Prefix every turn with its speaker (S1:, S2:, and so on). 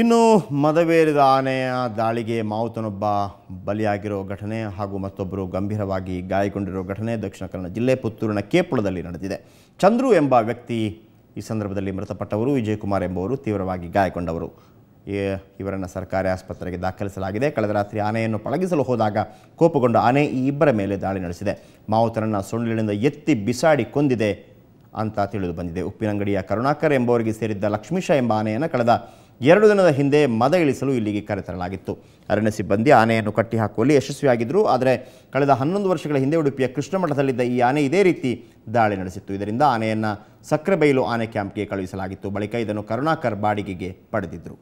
S1: ಇನ್ನು ಮದವೇರಿದ ಆನೆಯ ದಾಳಿಗೆ ಮಾವುತನೊಬ್ಬ ಬಲಿಯಾಗಿರೋ ಘಟನೆ ಹಾಗೂ ಮತ್ತೊಬ್ಬರು ಗಂಭೀರವಾಗಿ ಗಾಯಗೊಂಡಿರೋ ಘಟನೆ ದಕ್ಷಿಣ ಕನ್ನಡ ಜಿಲ್ಲೆ ಪುತ್ತೂರಿನ ಕೇಪುಳದಲ್ಲಿ ನಡೆದಿದೆ ಚಂದ್ರು ಎಂಬ ವ್ಯಕ್ತಿ ಈ ಸಂದರ್ಭದಲ್ಲಿ ಮೃತಪಟ್ಟವರು ವಿಜಯಕುಮಾರ್ ಎಂಬುವರು ತೀವ್ರವಾಗಿ ಗಾಯಗೊಂಡವರು ಇವರನ್ನು ಸರ್ಕಾರಿ ಆಸ್ಪತ್ರೆಗೆ ದಾಖಲಿಸಲಾಗಿದೆ ಕಳೆದ ರಾತ್ರಿ ಆನೆಯನ್ನು ಪಳಗಿಸಲು ಹೋದಾಗ ಕೋಪಗೊಂಡ ಆನೆ ಈ ಇಬ್ಬರ ಮೇಲೆ ದಾಳಿ ನಡೆಸಿದೆ ಮಾವುತನನ್ನು ಸೊಳ್ಳಿನಿಂದ ಎತ್ತಿ ಬಿಸಾಡಿ ಕೊಂದಿದೆ ಅಂತ ತಿಳಿದು ಬಂದಿದೆ ಉಪ್ಪಿನಂಗಡಿಯ ಕರುಣಾಕರ್ ಎಂಬವರಿಗೆ ಸೇರಿದ್ದ ಲಕ್ಷ್ಮೀಶ ಎಂಬ ಆನೆಯನ್ನು ಕಳೆದ ಎರಡು ದಿನದ ಹಿಂದೆ ಮದ ಇಳಿಸಲು ಇಲ್ಲಿಗೆ ಕರೆತರಲಾಗಿತ್ತು ಅರಣ್ಯ ಸಿಬ್ಬಂದಿ ಆನೆಯನ್ನು ಕಟ್ಟಿ ಹಾಕುವಲ್ಲಿ ಯಶಸ್ವಿಯಾಗಿದ್ದರು ಆದರೆ ಕಳೆದ ಹನ್ನೊಂದು ವರ್ಷಗಳ ಹಿಂದೆ ಉಡುಪಿಯ ಕೃಷ್ಣ ಮಠದಲ್ಲಿದ್ದ ಈ ಆನೆ ಇದೇ ರೀತಿ ದಾಳಿ ನಡೆಸಿತ್ತು ಇದರಿಂದ ಆನೆಯನ್ನು ಸಕ್ಕರೆಬೈಲು ಆನೆ ಕ್ಯಾಂಪ್ಗೆ ಕಳುಹಿಸಲಾಗಿತ್ತು ಬಳಿಕ ಇದನ್ನು ಕರುಣಾಕರ್ ಬಾಡಿಗೆಗೆ ಪಡೆದಿದ್ದರು